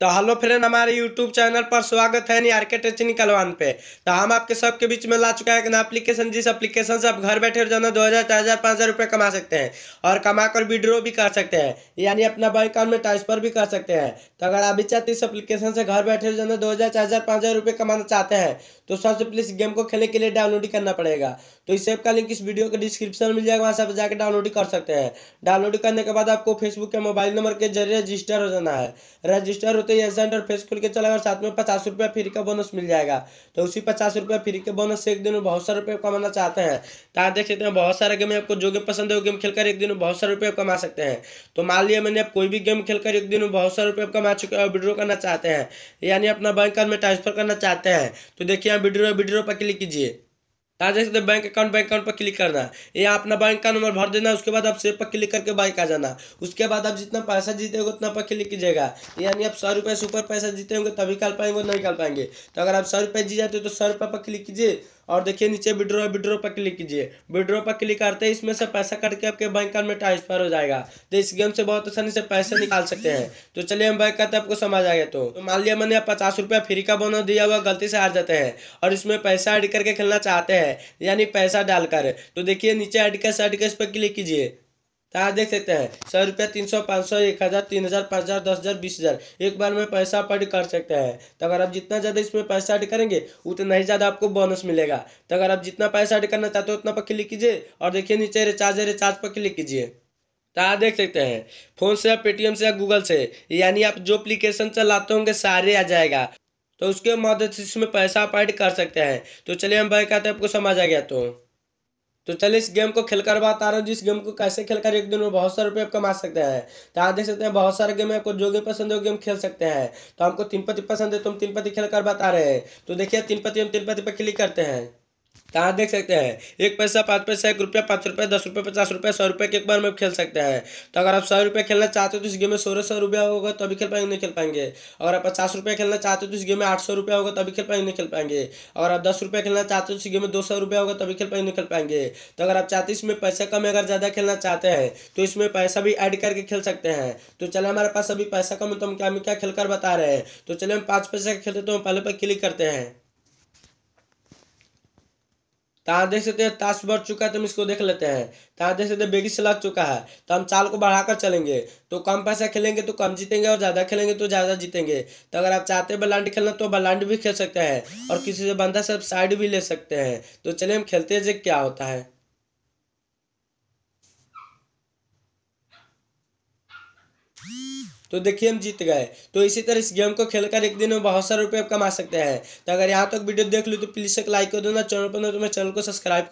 तो hello friend हमारे YouTube channel पर स्वागत है नी आर के टेक्निकल पे तो हम आपके सबके बीच में ला चुका है एक एप्लीकेशन जिस एप्लीकेशन से आप घर बैठे रोजाना दो हज़ार चार हज़ार पाँच हज़ार रुपये कमा सकते हैं और कमा कर विड्रो भी कर सकते हैं यानी अपना बैंक अकाउंट में ट्रांसफर भी कर सकते हैं तो अगर आप भी चाहते इस एप्लीकेशन से घर बैठे रोजाना दो हज़ार चार हज़ार पाँच हज़ार रुपये कमाना चाहते हैं तो सबसे पहले इस गेम को खेलने के लिए डाउनलोड करना पड़ेगा तो इस ऐप का लिंक इस वीडियो के डिस्क्रिप्शन में मिल जाएगा वहाँ से आप जाकर डाउनलोड कर सकते हैं डाउनलोड करने के बाद आपको फेसबुक के मोबाइल नंबर के जरिए रजिस्टर हो जाना है रजिस्टर होते तो ये जेंडर फेस खुल के चला और साथ में पचास रुपया फ्री का बोनस मिल जाएगा तो उसी पचास रुपया फ्री के बोनस से एक दिन में बहुत सारे रुपये कमाना चाहते हैं तो आप देख सकते हैं बहुत सारे गेम आपको जो गेम पसंद है वो गेम खेलकर एक दिन में बहुत सारे रुपये कमा सकते हैं तो मान लिया मैंने आप कोई भी गेम खेलकर एक दिन में बहुत सारे रुपये कमा चुके हैं और विड्रो करना चाहते हैं यानी अपना बैंक अकाउंट में ट्रांसफर करना चाहते हैं तो देखिए यहाँ विड्रो विड्रो पर क्लिक कीजिए यहाँ देख सकते बैंक अकाउंट बैंक अकाउंट पर क्लिक करना है ये अपना बैंक का नंबर भर देना उसके बाद आप सेव पर क्लिक करके बाइक आ जाना उसके बाद आप जितना पैसा होंगे उतना पर क्लिक कीजिएगा यानी आप सौ रुपये से ऊपर पैसा जीते होंगे तभी निकाल पाएंगे नहीं निकाल पाएंगे तो अगर आप सौ रुपये जी जाते हो तो सौ रुपये पर क्लिक कीजिए और देखिए नीचे विड्रो है विड्रो पर क्लिक कीजिए विड्रो पर क्लिक करते ही इसमें से पैसा कटके आपके बैंक अकाउंट में ट्रांसफर हो जाएगा तो इस गेम से बहुत आसानी से पैसे निकाल सकते हैं तो चलिए हम बैंक करते आपको समझ आ तो, तो मान लिया मैंने पचास रुपया फ्री का बोनो दिया हुआ गलती से हार जाते हैं और इसमें पैसा ऐड करके खेलना चाहते हैं यानी पैसा डालकर तो देखिए नीचे ऐड कैश कैश पर क्लिक कीजिए तो आप देख सकते हैं सौ रुपया तीन सौ पाँच सौ एक हज़ार तीन हज़ार पाँच हज़ार दस हज़ार बीस हज़ार एक बार में पैसा पड कर सकते हैं तो अगर आप जितना ज़्यादा इसमें पैसा ऐड करेंगे उतना ही ज़्यादा आपको बोनस मिलेगा तो अगर आप जितना पैसा ऐड करना चाहते हो उतना पर क्लिक कीजिए और देखिए नीचे रिचार्ज है रिचार्ज पर क्लिक कीजिए तो आप देख सकते हैं फ़ोन से या पेटीएम से या गूगल से यानी आप जो अप्लीकेशन चलाते होंगे सारे आ जाएगा तो उसके मदद से इसमें पैसा आप ऐड कर सकते हैं तो चलिए हम भाई कहते हैं आपको समझ आ गया तो तो चलिए इस गेम को खेलकर आ रहा हूँ जिस गेम को कैसे खेलकर एक दिन में बहुत सारे रुपये आप कमा सकते हैं तो आप देख सकते हैं बहुत सारे गेम आपको जो गेम पसंद है वो गेम खेल सकते हैं तो हमको तीन पति पसंद है तो हम तीन पति खेलकर बता रहे हैं तो देखिए तीन पति हम तीन पति पर क्लिक करते हैं कहाँ देख सकते हैं एक पैसा पाँच पैसा एक रुपया पाँच रुपया दस रुपये पचास रुपये सौ रुपये के एक बार में खेल सकते हैं तो अगर आप सौ रुपये खेलना चाहते हो तो इस गेम में सोलह सौ रुपया होगा तभी खेल पाएंगे नहीं खेल पाएंगे अगर आप पचास रुपये खेलना चाहते हो तो इस गेम में आठ सौ रुपया होगा तभी खेल पाएंगे नहीं खेल पाएंगे अगर आप दस रुपये खेलना चाहते हो तो इस गेम में दो सौ रुपया होगा तभी खेल पाएंगे नहीं खेल पाएंगे तो अगर आप चाहते इसमें पैसा कम अगर ज़्यादा खेलना चाहते हैं तो इसमें पैसा भी ऐड करके खेल सकते हैं तो चले हमारे पास अभी पैसा कम है तो हम क्या हम क्या खेल कर बता रहे हैं तो चले हम पाँच पैसे खेलते तो हम पहले पर क्लिक करते हैं कहा देख सकते हैं ताश बढ़ चुका है तो हम इसको देख लेते हैं कहा देख सकते हैं बेगिस लग चुका है तो हम चाल को बढ़ाकर चलेंगे तो कम पैसा खेलेंगे तो कम जीतेंगे और ज़्यादा खेलेंगे तो ज़्यादा जीतेंगे तो अगर आप चाहते हैं बलांड खेलना तो बलांड भी खेल सकते हैं और किसी से बंदा से साइड भी ले सकते हैं तो चलिए हम खेलते हैं क्या होता है तो देखिए हम जीत गए तो इसी तरह इस गेम को खेलकर एक दिन में बहुत सारे रुपये कमा सकते हैं तो अगर यहाँ तक तो वीडियो देख लो तो प्लीज़ एक लाइक कर देना चैनल पर ना तो मेरे चैनल को सब्सक्राइब